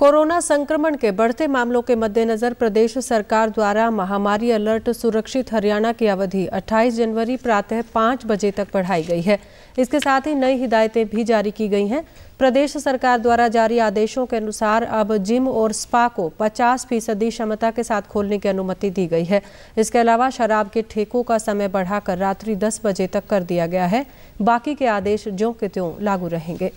corona संक्रमण के बढ़ते मामलों के मद्देनजर प्रदेश सरकार द्वारा महामारी अलर्ट सुरक्षित हरियाणा की अवधि 28 जनवरी प्रातः 5 बजे तक बढ़ाई गई है इसके साथ ही नई हिदायतें भी जारी की गई हैं प्रदेश सरकार द्वारा जारी आदेशों के अनुसार अब जिम और स्पा को 50 फीसदी क्षमता के साथ खोलने की अनुमति दी गई है इसके अलावा शराब के ठेकों का समय बढ़ाकर रात्रि दस बजे तक कर दिया गया है बाकी के आदेश ज्यों के त्यों लागू रहेंगे